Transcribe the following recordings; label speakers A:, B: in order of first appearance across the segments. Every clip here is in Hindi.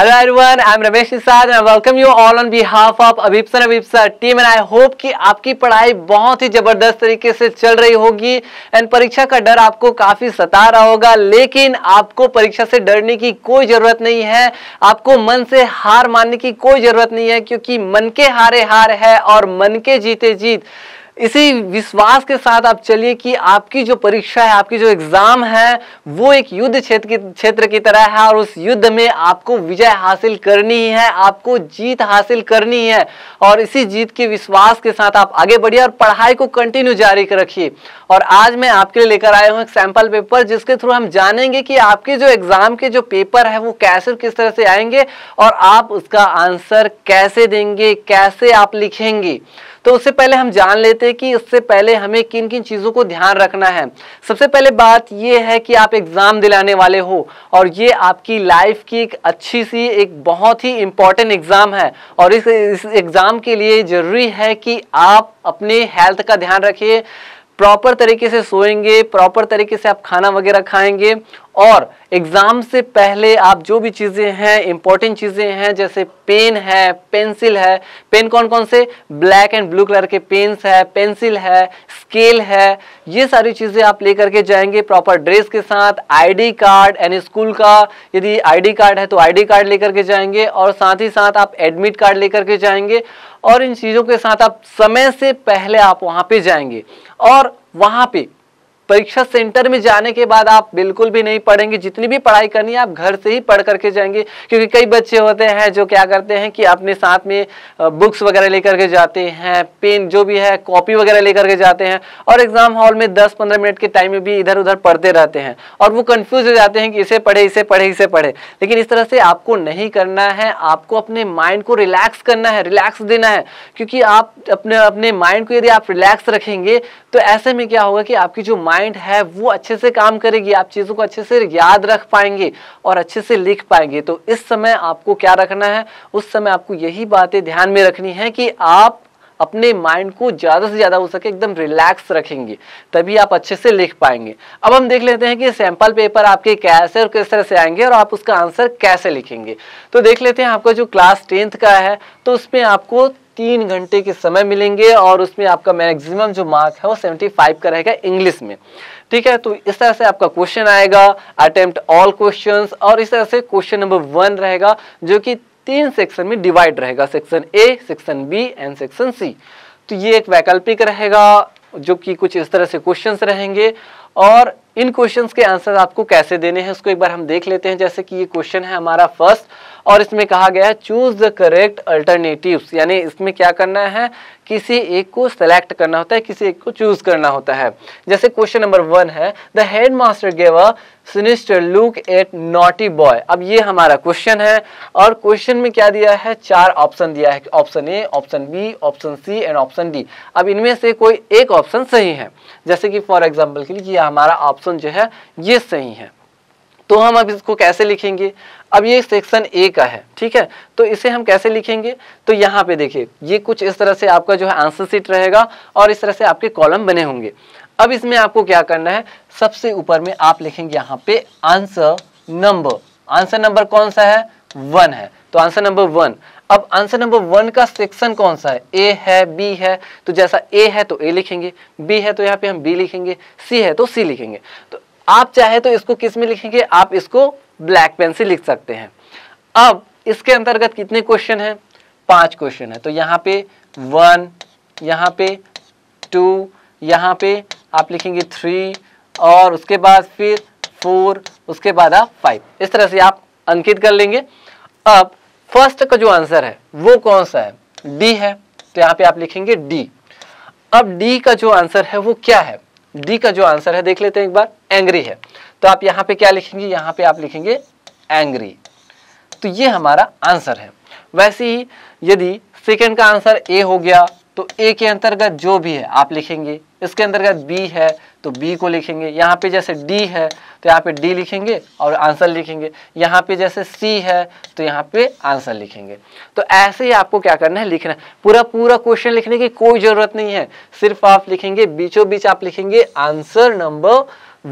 A: Hello everyone, I'm Ramesh Nisad and I welcome you all on behalf of Abhipsa अभी Abhipsa team and I hope कि आपकी पढ़ाई बहुत ही ज़बरदस्त तरीके से चल रही होगी एंड परीक्षा का डर आपको काफ़ी सता रहा होगा लेकिन आपको परीक्षा से डरने की कोई ज़रूरत नहीं है आपको मन से हार मानने की कोई ज़रूरत नहीं है क्योंकि मन के हारे हार है और मन के जीते जीत इसी विश्वास के साथ आप चलिए कि आपकी जो परीक्षा है आपकी जो एग्ज़ाम है वो एक युद्ध क्षेत्र की क्षेत्र की तरह है और उस युद्ध में आपको विजय हासिल करनी ही है आपको जीत हासिल करनी है और इसी जीत के विश्वास के साथ आप आगे बढ़िए और पढ़ाई को कंटिन्यू जारी रखिए और आज मैं आपके लिए लेकर आया हूँ एक सैंपल पेपर जिसके थ्रू हम जानेंगे कि आपके जो एग्ज़ाम के जो पेपर है वो कैसे किस तरह से आएंगे और आप उसका आंसर कैसे देंगे कैसे आप लिखेंगे तो उससे पहले हम जान लेते हैं कि उससे पहले हमें किन किन चीज़ों को ध्यान रखना है सबसे पहले बात यह है कि आप एग्ज़ाम दिलाने वाले हो और ये आपकी लाइफ की एक अच्छी सी एक बहुत ही इम्पॉर्टेंट एग्ज़ाम है और इस, इस एग्ज़ाम के लिए ज़रूरी है कि आप अपने हेल्थ का ध्यान रखिए प्रॉपर तरीके से सोएंगे प्रॉपर तरीके से आप खाना वगैरह खाएंगे और एग्ज़ाम से पहले आप जो भी चीज़ें हैं इंपॉर्टेंट चीज़ें हैं जैसे पेन है पेंसिल है पेन कौन कौन से ब्लैक एंड ब्लू कलर के पेन्स है पेंसिल है स्केल है ये सारी चीज़ें आप लेकर के जाएंगे प्रॉपर ड्रेस के साथ आईडी कार्ड एंड स्कूल का यदि आईडी कार्ड है तो आईडी कार्ड लेकर के जाएंगे और साथ ही साथ आप एडमिट कार्ड लेकर के जाएंगे और इन चीज़ों के साथ आप समय से पहले आप वहाँ पर जाएंगे और वहाँ पर परीक्षा सेंटर में जाने के बाद आप बिल्कुल भी नहीं पढ़ेंगे जितनी भी पढ़ाई करनी है आप घर से ही पढ़ करके जाएंगे क्योंकि कई बच्चे होते हैं जो क्या करते हैं कि अपने साथ में बुक्स वगैरह लेकर के जाते हैं पेन जो भी है कॉपी वगैरह लेकर के जाते हैं और एग्जाम हॉल में दस पंद्रह मिनट के टाइम में भी इधर उधर पढ़ते रहते हैं और वो कन्फ्यूज हो जाते हैं कि इसे पढ़े इसे पढ़े इसे पढ़े लेकिन इस तरह से आपको नहीं करना है आपको अपने माइंड को रिलैक्स करना है रिलैक्स देना है क्योंकि आप अपने अपने माइंड को यदि आप रिलैक्स रखेंगे तो ऐसे में क्या होगा कि आपकी जो माइंड माइंड है वो अच्छे से काम करेगी आप चीज़ों को अच्छे से याद रख पाएंगे और अच्छे से लिख पाएंगे तो इस समय आपको क्या रखना है उस समय आपको यही बातें ध्यान में रखनी है कि आप अपने माइंड को ज़्यादा से ज़्यादा हो सके एकदम रिलैक्स रखेंगे तभी आप अच्छे से लिख पाएंगे अब हम देख लेते हैं कि सैंपल पेपर आपके कैसे और किस तरह से आएंगे और आप उसका आंसर कैसे लिखेंगे तो देख लेते हैं आपका जो क्लास टेंथ का है तो उसमें आपको तीन घंटे के समय मिलेंगे और उसमें आपका मैक्सिमम जो मार्क है वो 75 का रहेगा इंग्लिश में ठीक है तो इस तरह से आपका क्वेश्चन आएगा अटेम्प्ट ऑल क्वेश्चंस और इस तरह से क्वेश्चन नंबर वन रहेगा जो कि तीन सेक्शन में डिवाइड रहेगा section A section B and section C तो ये एक वैकल्पिक रहेगा जो कि कुछ इस तरह से क्वेश्चन रहेंगे और इन क्वेश्चंस के आंसर आपको कैसे देने हैं उसको एक बार हम देख लेते हैं जैसे कि ये क्वेश्चन है हमारा फर्स्ट और इसमें कहा गया है चूज द करेक्ट अल्टरनेटिव यानी इसमें क्या करना है किसी एक को सेलेक्ट करना होता है किसी एक को चूज करना होता है जैसे क्वेश्चन नंबर वन है the headmaster gave a look at naughty boy अब ये हमारा क्वेश्चन है और क्वेश्चन में क्या दिया है चार ऑप्शन दिया है option A option B option C and option D अब इनमें से कोई एक ऑप्शन सही है जैसे कि फॉर एग्जाम्पल के लिए हमारा ऑप्शन जो है ये सही है तो हम अब इसको कैसे लिखेंगे अब ये सेक्शन ए का है ठीक है तो इसे हम कैसे लिखेंगे तो यहाँ पे देखिए ये कुछ इस तरह से आपका जो है आंसर सीट रहेगा और इस तरह से आपके कॉलम बने होंगे अब इसमें आपको क्या करना है सबसे ऊपर में आप लिखेंगे यहाँ पे आंसर नंबर आंसर नंबर कौन सा है वन है तो आंसर नंबर वन अब आंसर नंबर वन का सेक्शन कौन सा है ए है बी है तो जैसा ए है तो ए लिखेंगे बी है तो यहाँ पे हम बी लिखेंगे सी है तो सी लिखेंगे तो आप चाहे तो इसको किस में लिखेंगे आप इसको ब्लैक पेन से लिख सकते हैं अब इसके अंतर्गत कितने क्वेश्चन हैं पांच क्वेश्चन है तो यहाँ पे वन यहाँ पे टू यहाँ पे आप लिखेंगे थ्री और उसके बाद फिर फोर उसके बाद आप फाइव इस तरह से आप अंकित कर लेंगे अब फर्स्ट का जो आंसर है वो कौन सा है डी है तो यहाँ पे आप लिखेंगे डी अब डी का जो आंसर है वो क्या है डी का जो आंसर है देख लेते हैं एक बार एंग्री है तो आप यहाँ पे क्या लिखेंगे यहाँ पे आप लिखेंगे एंग्री तो ये हमारा आंसर है वैसे ही यदि सेकेंड का आंसर ए हो गया तो ए के अंतर्गत जो भी है आप लिखेंगे इसके अंतर्गत बी है तो बी को लिखेंगे यहाँ पे जैसे डी है तो यहाँ पे डी लिखेंगे और आंसर लिखेंगे यहाँ पे जैसे सी है तो यहाँ पे आंसर लिखेंगे तो ऐसे ही आपको क्या करना है लिखना है पूरा पूरा क्वेश्चन लिखने की कोई ज़रूरत नहीं है सिर्फ आप लिखेंगे बीचों बीच आप लिखेंगे आंसर नंबर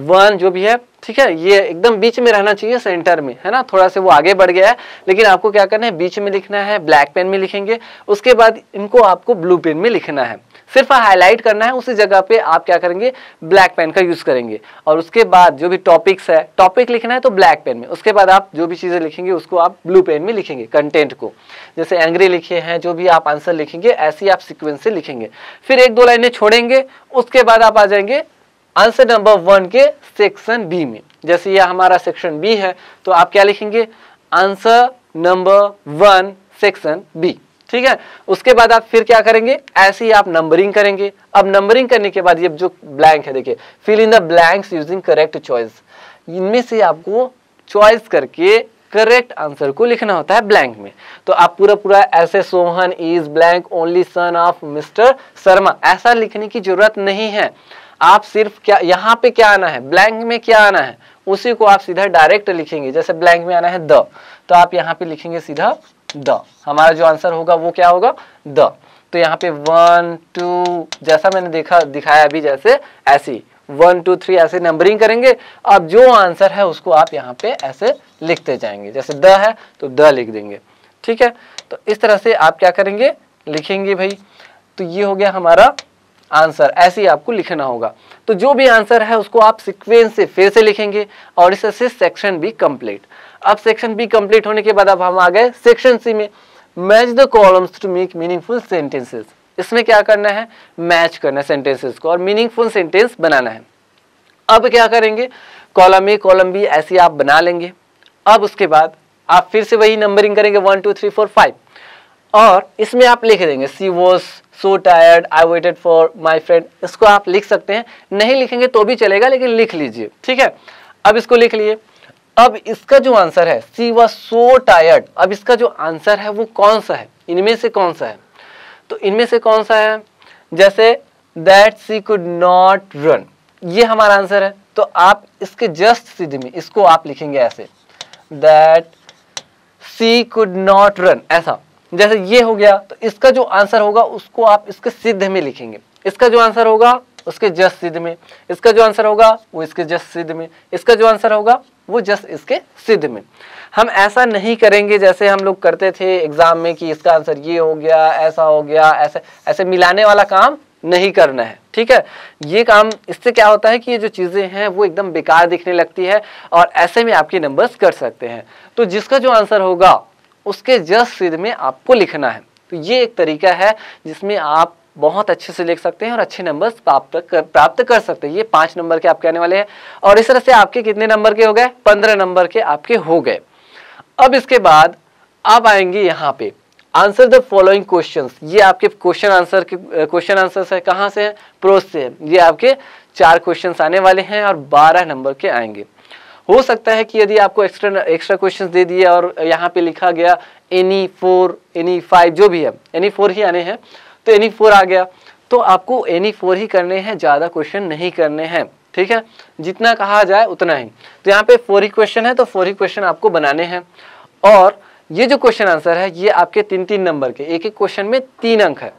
A: वन जो भी है ठीक है ये एकदम बीच में रहना चाहिए सेंटर में है ना थोड़ा से वो आगे बढ़ गया है लेकिन आपको क्या करना है बीच में लिखना है ब्लैक पेन में लिखेंगे उसके बाद इनको आपको ब्लू पेन में लिखना है सिर्फ हाईलाइट करना है उसी जगह पे आप क्या करेंगे ब्लैक ब्लैक पेन का यूज़ करेंगे और उसके बाद जो भी टॉपिक्स है टॉपिक लिखना है तो ब्लैक पेन में उसके बाद आप जो भी चीज़ें लिखेंगे उसको आप ब्लू पेन में लिखेंगे कंटेंट को जैसे एंग्री लिखे हैं जो भी आप आंसर लिखेंगे ऐसी आप सिक्वेंस से लिखेंगे फिर एक दो लाइनें छोड़ेंगे उसके बाद आप आ जाएंगे आंसर नंबर वन के सेक्शन बी में जैसे यह हमारा सेक्शन बी है तो आप क्या लिखेंगे answer number one section B ठीक है उसके बाद आप फिर क्या करेंगे ऐसे ही आप नंबरिंग करेंगे अब नंबरिंग करने के बाद ये जो ब्लैंक है देखिए fill in the blanks using correct choice इनमें से आपको चॉइस करके करेक्ट आंसर को लिखना होता है ब्लैंक में तो आप पूरा पूरा ऐसे Sohan is blank only son of mister Sharma ऐसा लिखने की जरूरत नहीं है आप सिर्फ क्या यहाँ पे क्या आना है ब्लैंक में क्या आना है उसी को आप सीधा डायरेक्ट लिखेंगे जैसे ब्लैंक में आना है द तो आप यहाँ पे लिखेंगे सीधा द हमारा जो आंसर होगा वो क्या होगा द तो यहाँ पे वन टू जैसा मैंने देखा दिखाया अभी जैसे ऐसी वन टू थ्री ऐसे नंबरिंग करेंगे अब जो आंसर है उसको आप यहाँ पे ऐसे लिखते जाएंगे जैसे द है तो द लिख देंगे ठीक है तो इस तरह से आप क्या करेंगे लिखेंगे भाई तो ये हो गया हमारा आंसर ऐसे ही आपको लिखना होगा तो जो भी आंसर है उसको आप सिक्वेंस से फिर से लिखेंगे और इससे सेक्शन भी कंप्लीट अब सेक्शन बी कंप्लीट होने के बाद अब हम आ गए सेक्शन सी में match the columns to make meaningful sentences इसमें क्या करना है मैच करना है सेंटेंसेस को और मीनिंगफुल सेंटेंस बनाना है अब क्या करेंगे कॉलम ए कॉलम बी ऐसी आप बना लेंगे अब उसके बाद आप फिर से वही नंबरिंग करेंगे one two three four five और इसमें आप लिख देंगे she was so tired I waited for my friend इसको आप लिख सकते हैं नहीं लिखेंगे तो भी चलेगा लेकिन लिख लीजिए ठीक है अब इसको लिख लिए अब इसका जो आंसर है सी वॉज सो टायर्ड अब इसका जो आंसर है वो कौन सा है इनमें से कौन सा है तो इनमें से कौन सा है जैसे that she could not run ये हमारा आंसर है तो आप इसके जस्ट सीधे में इसको आप लिखेंगे ऐसे that she could not run ऐसा जैसे ये हो गया तो इसका जो आंसर होगा उसको आप इसके सिद्ध में लिखेंगे इसका जो आंसर होगा उसके जस्ट सिद्ध में इसका जो आंसर होगा वो इसके जस्ट सिद्ध में इसका जो आंसर होगा वो जस्ट इसके सिद्ध में हम ऐसा नहीं करेंगे जैसे हम लोग करते थे एग्ज़ाम में कि इसका आंसर ये हो गया ऐसा हो गया ऐसे ऐसे मिलाने वाला काम नहीं करना है ठीक है ये काम इससे क्या होता है कि ये जो चीज़ें हैं वो एकदम बेकार दिखने लगती है और ऐसे में आपके नंबर्स कर सकते हैं तो जिसका जो आंसर होगा उसके जस्ट सिद्ध में आपको लिखना है तो ये एक तरीका है जिसमें आप बहुत अच्छे से लिख सकते हैं और अच्छे नंबर प्राप्त कर प्राप्त कर सकते हैं ये पांच नंबर के आपके आने वाले हैं और इस तरह से आपके कितने नंबर के हो गए पंद्रह नंबर के आपके हो गए अब इसके बाद आप आएंगे यहाँ पे आंसर द फॉलोइंग क्वेश्चन ये आपके क्वेश्चन आंसर के क्वेश्चन आंसर है कहाँ से है प्रोस से है ये आपके चार क्वेश्चन आने वाले हैं और बारह नंबर के आएंगे हो सकता है कि यदि आपको एक्स्ट्रा एक्स्ट्रा क्वेश्चन दे दिए और यहाँ पे लिखा गया एनी फोर एनी फाइव जो भी है एनी फोर ही आने हैं तो एनी फोर आ गया तो आपको एनी फोर ही करने हैं ज़्यादा क्वेश्चन नहीं करने हैं ठीक है जितना कहा जाए उतना ही तो यहाँ पे फोर ही क्वेश्चन है तो फोर ही क्वेश्चन आपको बनाने हैं और ये जो क्वेश्चन आंसर है ये आपके तीन तीन नंबर के एक एक क्वेश्चन में तीन अंक है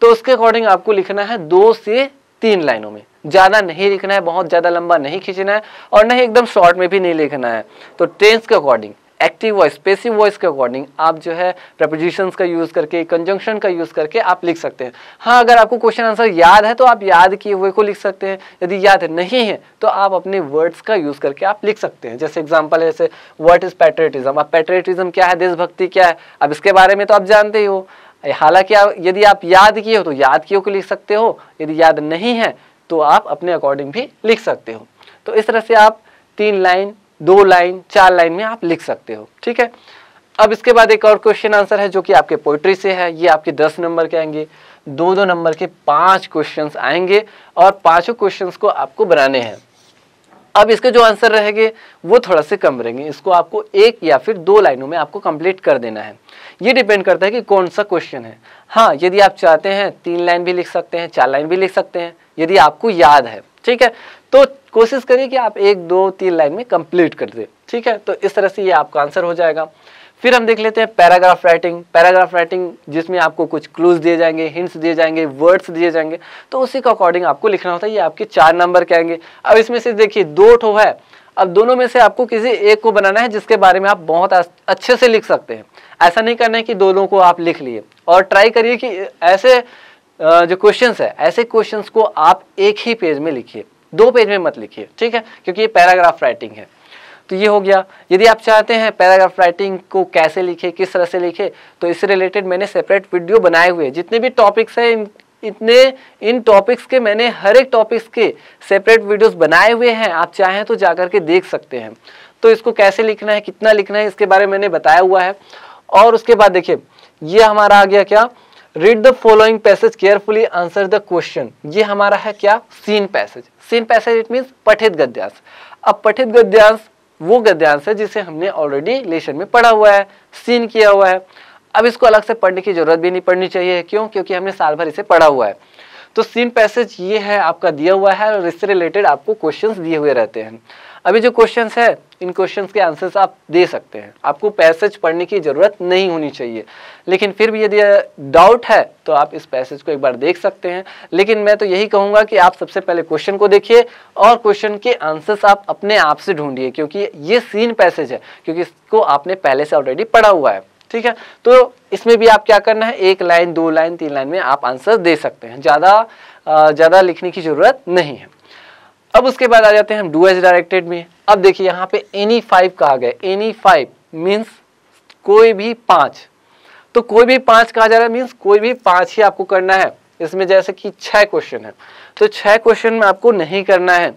A: तो उसके अकॉर्डिंग आपको लिखना है दो से तीन लाइनों में ज़्यादा नहीं लिखना है बहुत ज़्यादा लंबा नहीं खींचना है और नहीं एकदम शॉर्ट में भी नहीं लिखना है तो टेंस के according active voice passive voice के अकॉर्डिंग आप जो है प्रपोजिशंस का यूज़ करके कंजंक्शन का यूज़ करके आप लिख सकते हैं हाँ अगर आपको क्वेश्चन आंसर याद है तो आप याद किए हुए को लिख सकते हैं यदि याद नहीं है तो आप अपने वर्ड्स का यूज़ करके आप लिख सकते हैं जैसे एग्जाम्पल है जैसे वर्ट इज़ पैट्रेटिज्म आप पैट्रेटिज्म क्या है देशभक्ति क्या है अब इसके बारे में तो आप जानते ही हो हालांकि आप यदि आप याद किए हो तो याद किए को लिख सकते हो यदि याद नहीं है तो आप अपने अकॉर्डिंग भी लिख सकते हो तो इस तरह से आप तीन लाइन दो लाइन चार लाइन में आप लिख सकते हो ठीक है अब इसके बाद एक और क्वेश्चन आंसर है जो कि आपके पोइट्री से है ये आपके दस नंबर के आएंगे दो दो नंबर के पांच क्वेश्चन आएंगे और पांचों क्वेश्चन को आपको बनाने हैं अब इसके जो आंसर रहेंगे वो थोड़ा से कम रहेंगे इसको आपको एक या फिर दो लाइनों में आपको कंप्लीट कर देना है ये डिपेंड करता है कि कौन सा क्वेश्चन है हाँ यदि आप चाहते हैं तीन लाइन भी लिख सकते हैं चार लाइन भी लिख सकते हैं यदि आपको याद है ठीक है तो कोशिश करिए कि आप एक दो तीन लाइन में कंप्लीट कर दे ठीक है तो इस तरह से ये आपका आंसर हो जाएगा फिर हम देख लेते हैं पैराग्राफ राइटिंग पैराग्राफ राइटिंग जिसमें आपको कुछ क्लूज दिए जाएंगे हिंट्स दिए जाएंगे वर्ड्स दिए जाएंगे तो उसी के अकॉर्डिंग आपको लिखना होता है ये आपके चार नंबर के आएंगे अब इसमें से देखिए दो ठो है अब दोनों में से आपको किसी एक को बनाना है जिसके बारे में आप बहुत अच्छे से लिख सकते हैं ऐसा नहीं करना है कि दोनों को आप लिख लिए और ट्राई करिए कि ऐसे जो क्वेश्चंस है ऐसे क्वेश्चंस को आप एक ही पेज में लिखिए दो पेज में मत लिखिए ठीक है क्योंकि ये पैराग्राफ राइटिंग है तो ये हो गया यदि आप चाहते हैं पैराग्राफ राइटिंग को कैसे लिखे किस तरह से लिखे तो इससे रिलेटेड मैंने सेपरेट वीडियो बनाए हुए जितने भी टॉपिक्स हैं इन इतने इन टॉपिक्स के मैंने हर एक टॉपिक्स के सेपरेट वीडियोस बनाए हुए हैं आप चाहें तो जाकर के देख सकते हैं तो इसको कैसे लिखना है कितना लिखना है इसके बारे में मैंने बताया हुआ है और उसके बाद देखिए ये हमारा आ गया क्या read the following passage carefully answer the question ये हमारा है क्या seen passage seen passage it mean पठित गद्यांश अब पठित गद्यांश वो गद्यांश है जिसे हमने ऑलरेडी लेशन में पढ़ा हुआ है सीन किया हुआ है अब इसको अलग से पढ़ने की जरूरत भी नहीं पड़नी चाहिए क्यों क्योंकि हमने साल भर इसे पढ़ा हुआ है तो सीन पैसेज ये है आपका दिया हुआ है और इससे रिलेटेड आपको क्वेश्चंस दिए हुए रहते हैं अभी जो क्वेश्चन है इन क्वेश्चन के आंसर्स आप दे सकते हैं आपको पैसेज पढ़ने की ज़रूरत नहीं होनी चाहिए लेकिन फिर भी यदि डाउट है तो आप इस पैसेज को एक बार देख सकते हैं लेकिन मैं तो यही कहूँगा कि आप सबसे पहले क्वेश्चन को देखिए और क्वेश्चन के आंसर्स आप अपने आप से ढूंढिए क्योंकि ये सीन पैसेज है क्योंकि इसको आपने पहले से ऑलरेडी पढ़ा हुआ है ठीक है तो इसमें भी आप क्या करना है एक लाइन दो लाइन तीन लाइन में आप आंसर दे सकते हैं ज़्यादा ज़्यादा लिखने की ज़रूरत नहीं है अब उसके बाद आ जाते हैं हम डू एज डायरेक्टेड में अब देखिए यहाँ पे एनी फाइव कहा गया एनी फाइव मीन्स कोई भी पांच तो कोई भी पांच कहा जा रहा है मीन्स कोई भी पांच ही आपको करना है इसमें जैसे कि छह क्वेश्चन है तो छह क्वेश्चन में आपको नहीं करना है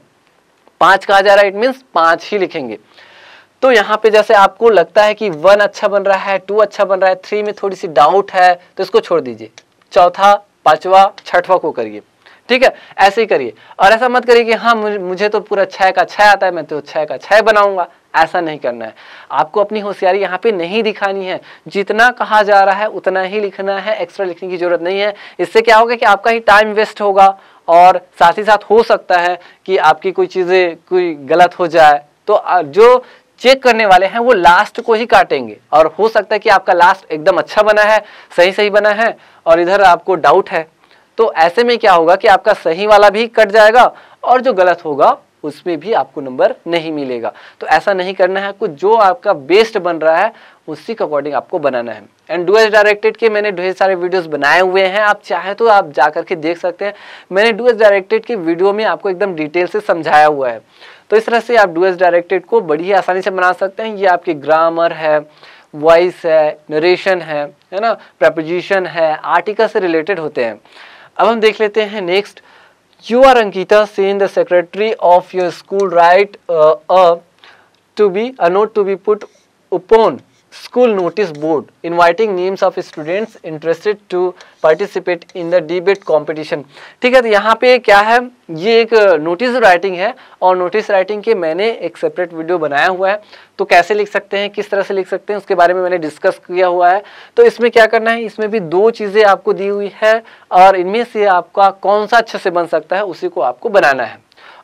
A: पांच कहा जा रहा है इट मीन्स पांच ही लिखेंगे तो यहाँ पे जैसे आपको लगता है कि वन अच्छा बन रहा है टू अच्छा बन रहा है थ्री में थोड़ी सी डाउट है तो इसको छोड़ दीजिए चौथा पांचवा छठवा को करिए ठीक है ऐसे ही करिए और ऐसा मत करिए कि हाँ मुझे तो पूरा छः का छः आता है मैं तो छः का छः बनाऊंगा ऐसा नहीं करना है आपको अपनी होशियारी यहाँ पे नहीं दिखानी है जितना कहा जा रहा है उतना ही लिखना है एक्स्ट्रा लिखने की जरूरत नहीं है इससे क्या होगा कि आपका ही टाइम वेस्ट होगा और साथ ही साथ हो सकता है कि आपकी कोई चीज़ें कोई गलत हो जाए तो जो चेक करने वाले हैं वो लास्ट को ही काटेंगे और हो सकता है कि आपका लास्ट एकदम अच्छा बना है सही सही बना है और इधर आपको डाउट है तो ऐसे में क्या होगा कि आपका सही वाला भी कट जाएगा और जो गलत होगा उसमें भी आपको नंबर नहीं मिलेगा तो ऐसा नहीं करना है कुछ जो आपका बेस्ट बन रहा है उसी के अकॉर्डिंग आपको बनाना है एंड डूएस डायरेक्टेड के मैंने ढेर सारे वीडियोस बनाए हुए हैं आप चाहे तो आप जा करके देख सकते हैं मैंने डूएस डायरेक्टेड के वीडियो में आपको एकदम डिटेल से समझाया हुआ है तो इस तरह से आप डूएस डायरेक्टेड को बड़ी आसानी से बना सकते हैं ये आपके ग्रामर है वॉइस है नरेशन है है ना प्रपोजिशन है आर्टिकल से रिलेटेड होते हैं अब हम देख लेते हैं next you are Ankita seen the secretary of your school write a to be a note to be put upon school notice board inviting names of students interested to participate in the debate competition ठीक है तो यहाँ पे क्या है ये एक नोटिस uh, राइटिंग है और नोटिस राइटिंग के मैंने एक सेपरेट वीडियो बनाया हुआ है तो कैसे लिख सकते हैं किस तरह से लिख सकते हैं उसके बारे में मैंने डिस्कस किया हुआ है तो इसमें क्या करना है इसमें भी दो चीज़ें आपको दी हुई है और इनमें से आपका कौन सा अच्छे से बन सकता है उसी को आपको बनाना है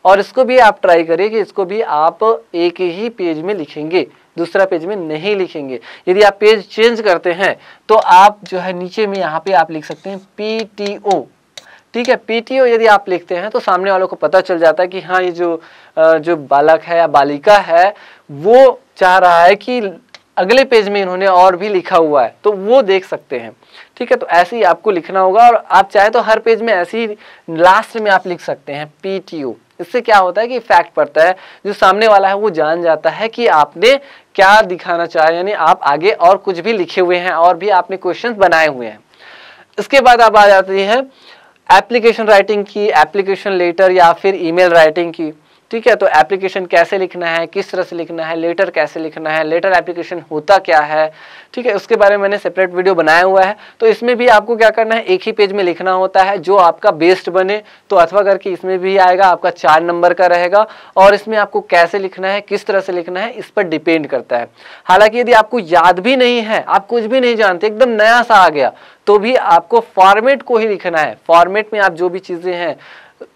A: और इसको भी आप ट्राई करिए कि इसको भी आप एक ही पेज में लिखेंगे दूसरा पेज में नहीं लिखेंगे यदि आप पेज चेंज करते हैं तो आप जो है नीचे में यहाँ पे आप लिख सकते हैं पीटीओ ठीक है पीटीओ यदि आप लिखते हैं तो सामने वालों को पता चल जाता है कि हाँ ये जो जो बालक है या बालिका है वो चाह रहा है कि अगले पेज में इन्होंने और भी लिखा हुआ है तो वो देख सकते हैं ठीक है तो ऐसे ही आपको लिखना होगा और आप चाहे तो हर पेज में ऐसे ही लास्ट में आप लिख सकते हैं पीटीओ इससे क्या होता है कि इफेक्ट पड़ता है जो सामने वाला है वो जान जाता है कि आपने क्या दिखाना चाह रहे यानी आप आगे और कुछ भी लिखे हुए हैं और भी आपने क्वेश्चन बनाए हुए हैं इसके बाद आप आ जाती है एप्लीकेशन राइटिंग की एप्लीकेशन लेटर या फिर ईमेल राइटिंग की ठीक है तो एप्लीकेशन कैसे लिखना है किस तरह से लिखना है लेटर कैसे लिखना है लेटर एप्लीकेशन होता क्या है ठीक है उसके बारे में मैंने सेपरेट वीडियो बनाया हुआ है तो इसमें भी आपको क्या करना है एक ही पेज में लिखना होता है जो आपका बेस्ट बने तो अथवा करके इसमें भी आएगा आपका चार नंबर का रहेगा और इसमें आपको कैसे लिखना है किस तरह से लिखना है इस पर डिपेंड करता है हालांकि यदि आपको याद भी नहीं है आप कुछ भी नहीं जानते एकदम नया सा आ गया तो भी आपको फॉर्मेट को ही लिखना है फॉर्मेट में आप जो भी चीज़ें हैं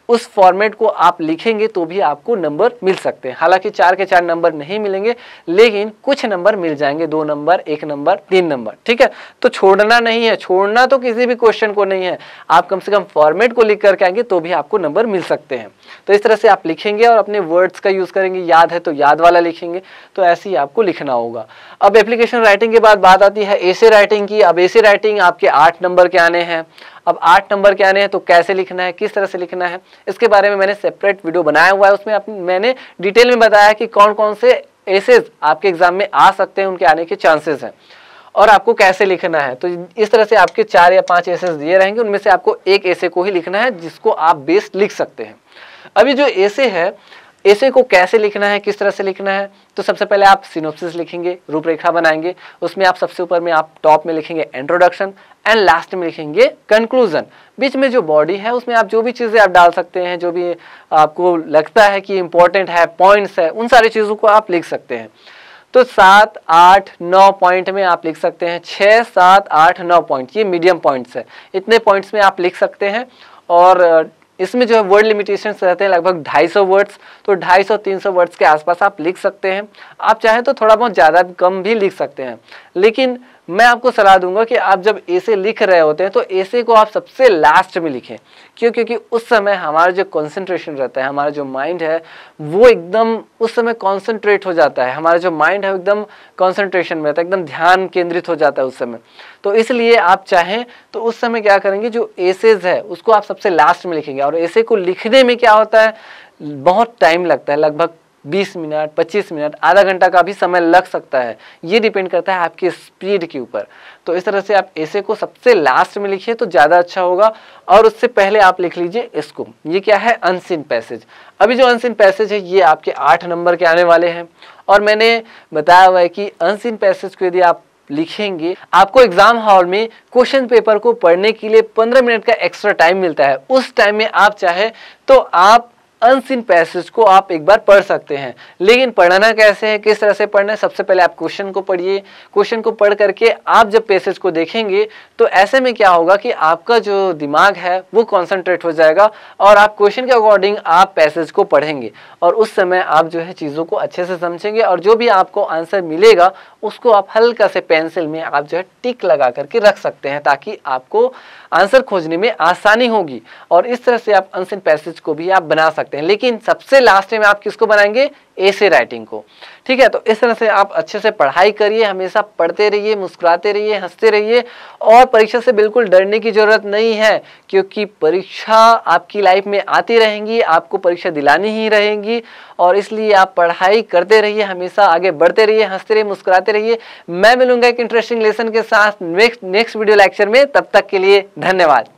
A: उस फॉर्मेट को आप लिखेंगे तो भी आपको नंबर मिल सकते हैं हालांकि चार के चार नंबर नहीं मिलेंगे लेकिन कुछ नंबर मिल जाएंगे दो नंबर एक नंबर तीन नंबर ठीक है तो छोड़ना नहीं है छोड़ना तो किसी भी क्वेश्चन को नहीं है आप कम से कम फॉर्मेट को लिख करके आएंगे तो भी आपको नंबर मिल सकते हैं तो इस तरह से आप लिखेंगे और अपने वर्ड्स का यूज़ करेंगे याद है तो याद वाला लिखेंगे तो ऐसे ही आपको लिखना होगा अब एप्लीकेशन राइटिंग के बाद बात आती है एसे राइटिंग की अब एसे राइटिंग आपके आठ नंबर के आने हैं अब आठ नंबर के आने हैं तो कैसे लिखना है किस तरह से लिखना है इसके बारे में मैंने सेपरेट वीडियो बनाया हुआ है उसमें मैंने डिटेल में बताया कि कौन कौन से एसेज आपके एग्जाम में आ सकते हैं उनके आने के चांसेस हैं और आपको कैसे लिखना है तो इस तरह से आपके चार या पांच एसेज दिए रहेंगे उनमें से आपको एक ऐसे को ही लिखना है जिसको आप बेस्ट लिख सकते हैं अभी जो ऐसे है ऐसे को कैसे लिखना है किस तरह से लिखना है तो सबसे पहले आप सिनोप्सिस लिखेंगे रूपरेखा बनाएंगे उसमें आप सबसे ऊपर में आप टॉप में लिखेंगे इंट्रोडक्शन एंड लास्ट में लिखेंगे कंक्लूजन बीच में जो बॉडी है उसमें आप जो भी चीज़ें आप डाल सकते हैं जो भी आपको लगता है कि इंपॉर्टेंट है पॉइंट्स है उन सारी चीज़ों को आप लिख सकते हैं तो सात आठ नौ पॉइंट में आप लिख सकते हैं छः सात आठ नौ पॉइंट ये मीडियम पॉइंट्स है इतने पॉइंट्स में आप लिख सकते हैं और इसमें जो है वर्ड लिमिटेशंस रहते हैं लगभग 250 वर्ड्स तो 250-300 वर्ड्स के आसपास आप लिख सकते हैं आप चाहें तो थोड़ा बहुत ज़्यादा कम भी लिख सकते हैं लेकिन मैं आपको सलाह दूंगा कि आप जब ऐसे लिख रहे होते हैं तो ऐसे को आप सबसे लास्ट में लिखें क्यों क्योंकि उस समय हमारा जो कंसंट्रेशन रहता है हमारा जो माइंड है वो एकदम उस समय कंसंट्रेट हो जाता है हमारा जो माइंड है एकदम कंसंट्रेशन में रहता है एकदम ध्यान केंद्रित हो जाता है उस समय तो इसलिए आप चाहें तो उस समय क्या करेंगे जो एसेज है उसको आप सबसे लास्ट में लिखेंगे और ऐसे को लिखने में क्या होता है बहुत टाइम लगता है लगभग 20 मिनट 25 मिनट आधा घंटा का भी समय लग सकता है ये डिपेंड करता है आपकी स्पीड के ऊपर तो इस तरह से आप ऐसे को सबसे लास्ट में लिखिए तो ज़्यादा अच्छा होगा और उससे पहले आप लिख लीजिए इसको ये क्या है अनसिन पैसेज अभी जो अनसिन पैसेज है ये आपके आठ नंबर के आने वाले हैं और मैंने बताया हुआ है कि अनसिन पैसेज को यदि आप लिखेंगे आपको एग्जाम हॉल में क्वेश्चन पेपर को पढ़ने के लिए 15 मिनट का एक्स्ट्रा टाइम मिलता है उस टाइम में आप चाहे तो आप अनसिन पैसेज को आप एक बार पढ़ सकते हैं लेकिन पढ़ना कैसे है किस तरह से पढ़ना है सबसे पहले आप क्वेश्चन को पढ़िए क्वेश्चन को पढ़ करके आप जब पैसेज को देखेंगे तो ऐसे में क्या होगा कि आपका जो दिमाग है वो कॉन्सेंट्रेट हो जाएगा और आप क्वेश्चन के अकॉर्डिंग आप पैसेज को पढ़ेंगे और उस समय आप जो है चीज़ों को अच्छे से समझेंगे और जो भी आपको आंसर मिलेगा उसको आप हल्का से पेंसिल में आप जो है टिक लगा करके रख सकते हैं ताकि आपको आंसर खोजने में आसानी होगी और इस तरह से आप अनसेंट पैसेज को भी आप बना सकते हैं लेकिन सबसे लास्ट में आप किसको बनाएंगे ऐसे राइटिंग को ठीक है तो इस तरह से आप अच्छे से पढ़ाई करिए हमेशा पढ़ते रहिए मुस्कुराते रहिए हंसते रहिए और परीक्षा से बिल्कुल डरने की ज़रूरत नहीं है क्योंकि परीक्षा आपकी लाइफ में आती रहेंगी आपको परीक्षा दिलानी ही रहेंगी और इसलिए आप पढ़ाई करते रहिए हमेशा आगे बढ़ते रहिए हंसते रहिए मुस्कुराते रहिए मैं मिलूंगा एक इंटरेस्टिंग लेसन के साथ नेक्स्ट नेक्स्ट वीडियो लेक्चर में तब तक के लिए धन्यवाद